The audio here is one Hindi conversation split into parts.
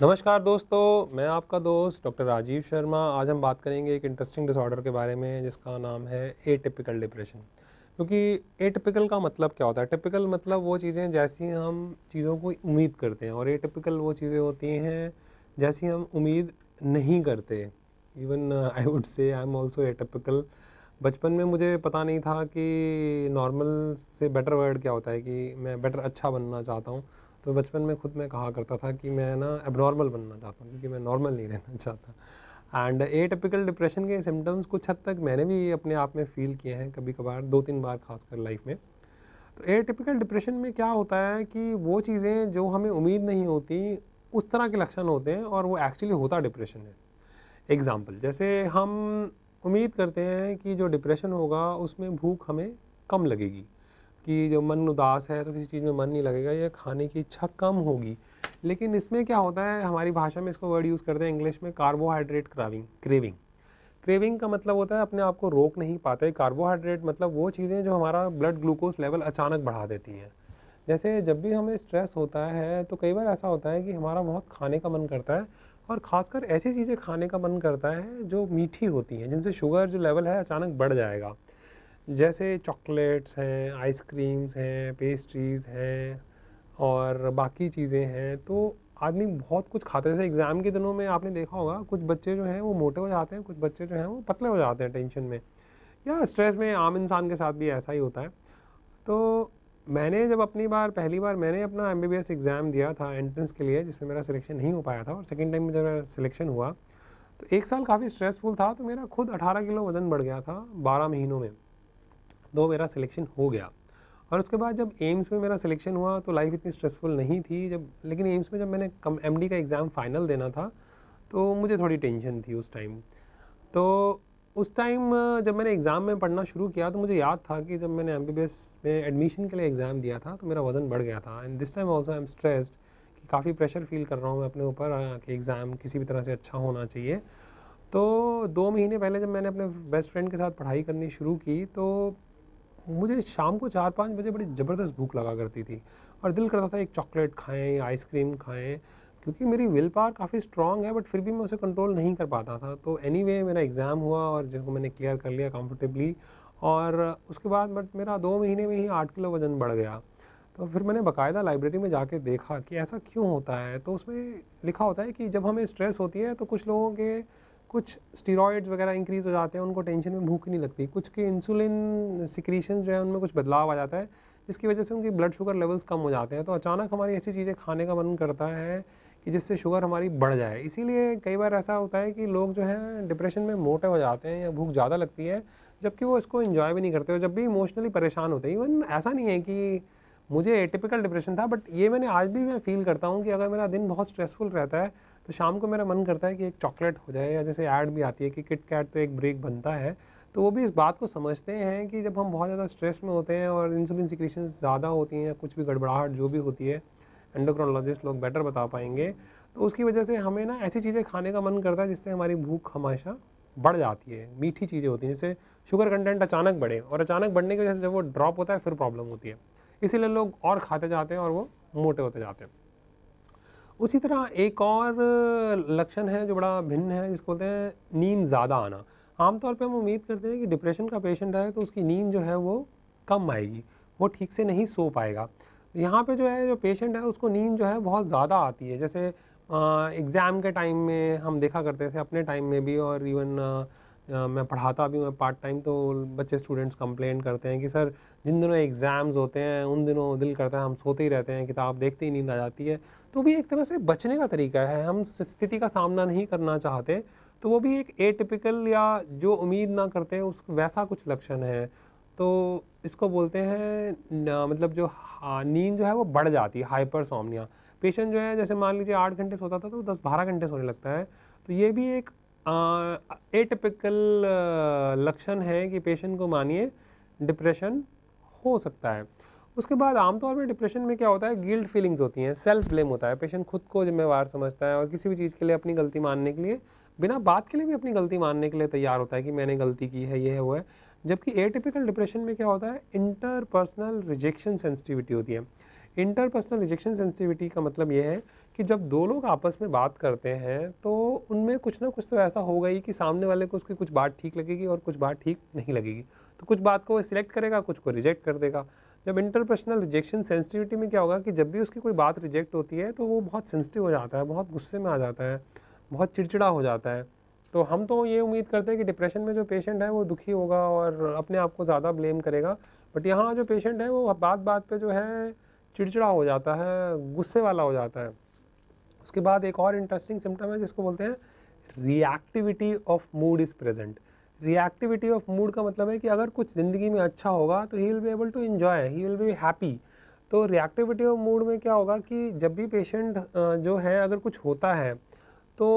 नमस्कार दोस्तों मैं आपका दोस्त डॉक्टर राजीव शर्मा आज हम बात करेंगे एक इंटरेस्टिंग डिसऑर्डर के बारे में जिसका नाम है ए टिपिकल डिप्रेशन क्योंकि ए टिपिकल का मतलब क्या होता है टिपिकल मतलब वो चीज़ें जैसी हम चीज़ों को उम्मीद करते हैं और ए टिपिकल वो चीज़ें होती हैं जैसी हम उम्मीद नहीं करते even I would say I am also a typical बचपन में मुझे पता नहीं था कि नॉर्मल से बेटर वर्ड क्या होता है कि मैं बेटर अच्छा बनना चाहता हूँ तो बचपन में खुद मैं कहा करता था कि मैं ना एबनॉर्मल बनना चाहता हूँ क्योंकि मैं नॉर्मल नहीं रहना चाहता एंड ए टिपिकल डिप्रेशन के सिम्टम्स कुछ हद तक मैंने भी अपने आप में फ़ील किए हैं कभी कभार दो तीन बार खासकर लाइफ में तो ए टिपिकल डिप्रेशन में क्या होता है कि वो चीज़ें जो हमें उम्मीद नहीं होती उस तरह के लक्षण होते हैं और वो एक्चुअली होता डिप्रेशन है एग्ज़ाम्पल जैसे हम उम्मीद करते हैं कि जो डिप्रेशन होगा उसमें भूख हमें कम लगेगी कि जो मन उदास है तो किसी चीज़ में मन नहीं लगेगा या खाने की इच्छा कम होगी लेकिन इसमें क्या होता है हमारी भाषा में इसको वर्ड यूज़ करते हैं इंग्लिश में कार्बोहाइड्रेट क्राविंग क्रेविंग क्रेविंग का मतलब होता है अपने आप को रोक नहीं पाते कार्बोहाइड्रेट मतलब वो चीज़ें जो हमारा ब्लड ग्लूकोज लेवल अचानक बढ़ा देती हैं जैसे जब भी हमें स्ट्रेस होता है तो कई बार ऐसा होता है कि हमारा बहुत खाने का मन करता है और ख़ासकर ऐसी चीज़ें खाने का मन करता है जो मीठी होती हैं जिनसे शुगर जो लेवल है अचानक बढ़ जाएगा जैसे चॉकलेट्स हैं आइसक्रीम्स हैं पेस्ट्रीज़ हैं और बाकी चीज़ें हैं तो आदमी बहुत कुछ खाते हैं जैसे एग्ज़ाम के दिनों में आपने देखा होगा कुछ बच्चे जो हैं वो मोटे हो जाते हैं कुछ बच्चे जो हैं वो पतले हो जाते हैं टेंशन में या स्ट्रेस में आम इंसान के साथ भी ऐसा ही होता है तो मैंने जब अपनी बार पहली बार मैंने अपना एम एग्ज़ाम दिया था एंट्रेंस के लिए जिसमें मेरा सिलेक्शन नहीं हो पाया था और सेकेंड टाइम में जब मेरा सिलेक्शन हुआ तो एक साल काफ़ी स्ट्रेसफुल था तो मेरा खुद 18 किलो वज़न बढ़ गया था 12 महीनों में तो मेरा सिलेक्शन हो गया और उसके बाद जब एम्स में मेरा सिलेक्शन हुआ तो लाइफ इतनी स्ट्रेसफुल नहीं थी जब लेकिन एम्स में जब मैंने कम एम का एग्ज़ाम फ़ाइनल देना था तो मुझे थोड़ी टेंशन थी उस टाइम तो उस टाइम जब मैंने एग्ज़ाम में पढ़ना शुरू किया तो मुझे याद था कि जब मैंने एम में एडमिशन के लिए एग्ज़ाम दिया था तो मेरा वज़न बढ़ गया था and this time also I am stressed कि काफ़ी प्रेशर फील कर रहा हूँ मैं अपने ऊपर कि एग्ज़ाम किसी भी तरह से अच्छा होना चाहिए तो दो महीने पहले जब मैंने अपने बेस्ट फ्रेंड के साथ पढ़ाई करनी शुरू की तो मुझे शाम को चार पाँच बजे बड़ी ज़बरदस्त भूख लगा करती थी और दिल करता था एक चॉकलेट खाएँ आइसक्रीम खाएँ क्योंकि मेरी विल पावर काफ़ी स्ट्रॉन्ग है बट फिर भी मैं उसे कंट्रोल नहीं कर पाता था तो एनी anyway, मेरा एग्ज़ाम हुआ और जिनको मैंने क्लियर कर लिया कम्फर्टेबली और उसके बाद बट मेरा दो महीने में ही आठ किलो वज़न बढ़ गया तो फिर मैंने बाकायदा लाइब्रेरी में जाके देखा कि ऐसा क्यों होता है तो उसमें लिखा होता है कि जब हमें स्ट्रेस होती है तो कुछ लोगों के कुछ स्टीरॉइड्स वगैरह इंक्रीज़ हो जाते हैं उनको टेंशन में भूख नहीं लगती कुछ के इंसुलिन सिक्रीशन जो है उनमें कुछ बदलाव आ जाता है जिसकी वजह से उनकी ब्लड शुगर लेवल्स कम हो जाते हैं तो अचानक हमारी ऐसी चीज़ें खाने का मन करता है कि जिससे शुगर हमारी बढ़ जाए इसीलिए कई बार ऐसा होता है कि लोग जो हैं डिप्रेशन में मोटे हो जाते हैं या भूख ज़्यादा लगती है जबकि वो इसको इन्जॉय भी नहीं करते हो जब भी इमोशनली परेशान होते हैं इवन ऐसा नहीं है कि मुझे टिपिकल डिप्रेशन था बट ये मैंने आज भी मैं फील करता हूँ कि अगर मेरा दिन बहुत स्ट्रेसफुल रहता है तो शाम को मेरा मन करता है कि एक चॉकलेट हो जाए या जैसे ऐड भी आती है कि किट कैट तो एक ब्रेक बनता है तो वो भी इस बात को समझते हैं कि जब हम बहुत ज़्यादा स्ट्रेस में होते हैं और इंसुलिन सिक्रीशन ज़्यादा होती हैं कुछ भी गड़बड़ाहट जो भी होती है एंडोक्रोलॉजिस्ट लोग बेटर बता पाएंगे तो उसकी वजह से हमें ना ऐसी चीज़ें खाने का मन करता है जिससे हमारी भूख हमेशा बढ़ जाती है मीठी चीज़ें होती हैं जैसे शुगर कंटेंट अचानक बढ़े और अचानक बढ़ने की वजह से जब वो ड्रॉप होता है फिर प्रॉब्लम होती है इसीलिए लोग और खाते जाते हैं और वो मोटे होते जाते हैं उसी तरह एक और लक्षण है जो बड़ा भिन्न है जिसको बोलते हैं नींद ज़्यादा आना आमतौर पर हम उम्मीद करते हैं कि डिप्रेशन का पेशेंट है तो उसकी नींद जो है वो कम आएगी वो ठीक से नहीं सो पाएगा यहाँ पे जो है जो पेशेंट है उसको नींद जो है बहुत ज़्यादा आती है जैसे एग्ज़ाम के टाइम में हम देखा करते थे अपने टाइम में भी और इवन आ, मैं पढ़ाता भी हूँ पार्ट टाइम तो बच्चे स्टूडेंट्स कंप्लेंट करते हैं कि सर जिन दिनों एग्ज़ाम्स होते हैं उन दिनों दिल करता है हम सोते ही रहते हैं किताब देखते ही नींद आ जाती है तो भी एक तरह से बचने का तरीका है हम स्थिति का सामना नहीं करना चाहते तो वो भी एक एटिपिकल या जो उम्मीद ना करते हैं उस वैसा कुछ लक्षण है तो इसको बोलते हैं मतलब जो नींद जो है वो बढ़ जाती है हाइपर सोमनिया पेशेंट जो है जैसे मान लीजिए आठ घंटे सोता था तो दस बारह घंटे सोने लगता है तो ये भी एक एटिपिकल लक्षण है कि पेशेंट को मानिए डिप्रेशन हो सकता है उसके बाद आमतौर पर डिप्रेशन में क्या होता है गिल्ट फीलिंग्स होती हैं सेल्फ ब्लेम होता है पेशेंट खुद को जिम्मेवार समझता है और किसी भी चीज़ के लिए अपनी गलती मानने के लिए बिना बात के लिए भी अपनी गलती मानने के लिए तैयार होता है कि मैंने गलती की है ये है वो है जबकि एटिपिकल डिप्रेशन में क्या होता है इंटरपर्सनल रिजेक्शन सेंसिटिविटी होती है इंटरपर्सनल रिजेक्शन सेंसिटिविटी का मतलब ये है कि जब दो लोग आपस में बात करते हैं तो उनमें कुछ ना कुछ तो ऐसा होगा ही कि सामने वाले को उसकी कुछ बात ठीक लगेगी और कुछ बात ठीक नहीं लगेगी तो कुछ बात को वो सिलेक्ट करेगा कुछ को रिजेक्ट कर देगा जब इंटरपर्सनल रिजेक्शन सेंसिटिविटी में क्या होगा कि जब भी उसकी कोई बात रिजेक्ट होती है तो वो बहुत सेंसिटिव हो जाता है बहुत गुस्से में आ जाता है बहुत चिड़चिड़ा हो जाता है तो हम तो ये उम्मीद करते हैं कि डिप्रेशन में जो पेशेंट है वो दुखी होगा और अपने आप को ज़्यादा ब्लेम करेगा बट यहाँ जो पेशेंट है वो बात बात पे जो है चिड़चिड़ा हो जाता है गुस्से वाला हो जाता है उसके बाद एक और इंटरेस्टिंग सिम्टम है जिसको बोलते हैं reactivity of mood is present reactivity of mood का मतलब है कि अगर कुछ ज़िंदगी में अच्छा होगा तो he will be able to enjoy he will be happy तो रिएक्टिविटी ऑफ मूड में क्या होगा कि जब भी पेशेंट जो है अगर कुछ होता है तो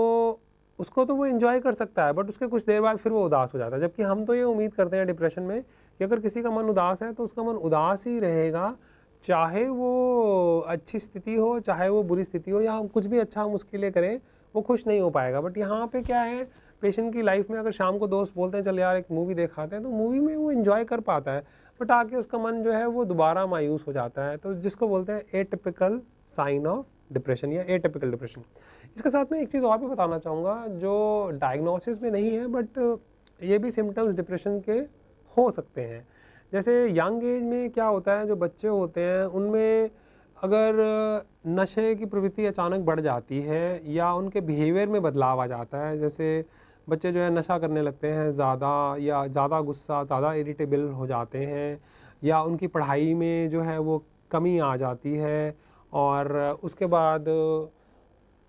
उसको तो वो इन्जॉय कर सकता है बट उसके कुछ देर बाद फिर वो उदास हो जाता है जबकि हम तो ये उम्मीद करते हैं डिप्रेशन में कि अगर किसी का मन उदास है तो उसका मन उदास ही रहेगा चाहे वो अच्छी स्थिति हो चाहे वो बुरी स्थिति हो या हम कुछ भी अच्छा हम उसके लिए करें वो खुश नहीं हो पाएगा बट यहाँ पे क्या है पेशेंट की लाइफ में अगर शाम को दोस्त बोलते हैं चल यार एक मूवी देखाते हैं तो मूवी में वो इन्जॉय कर पाता है बट आके उसका मन जो है वो दोबारा मायूस हो जाता है तो जिसको बोलते हैं a typical sign of depression या एटिपिकल डिप्रेशन इसके साथ में एक चीज़ और भी बताना चाहूँगा जो डायग्नोसिस में नहीं है बट ये भी सिम्टम्स डिप्रेशन के हो सकते हैं जैसे यंग एज में क्या होता है जो बच्चे होते हैं उनमें अगर नशे की प्रवृत्ति अचानक बढ़ जाती है या उनके बिहेवियर में बदलाव आ जाता है जैसे बच्चे जो है नशा करने लगते हैं ज़्यादा या ज़्यादा गुस्सा ज़्यादा इरिटेबल हो जाते हैं या उनकी पढ़ाई में जो है वो कमी आ जाती है और उसके बाद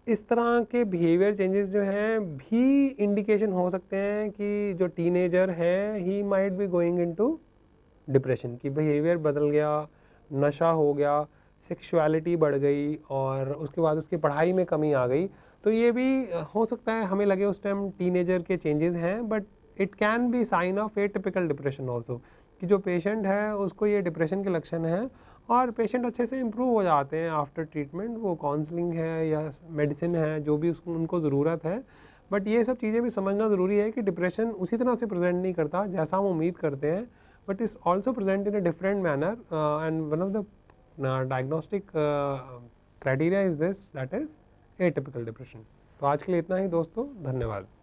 इस तरह के बिहेवियर चेंजेस जो हैं भी इंडिकेशन हो सकते हैं कि जो टीनेजर हैं he might be going into depression कि बिहेवियर बदल गया नशा हो गया सेक्सुअलिटी बढ़ गई और उसके बाद उसकी पढ़ाई में कमी आ गई तो ये भी हो सकता है हमें लगे उस टाइम टीनेजर के चेंजेस हैं but it can be sign of atypical depression also कि जो पेशेंट है उसको ये डिप्रेशन के लक्षण हैं और पेशेंट अच्छे से इम्प्रूव हो जाते हैं आफ्टर ट्रीटमेंट वो काउंसलिंग है या मेडिसिन है जो भी उसको उनको ज़रूरत है बट ये सब चीज़ें भी समझना ज़रूरी है कि डिप्रेशन उसी तरह से प्रेजेंट नहीं करता जैसा हम उम्मीद करते हैं but is also present in a different manner and one of the diagnostic criteria is this that is atypical depression तो आज के लिए इतना ही दोस्तों धन्यवाद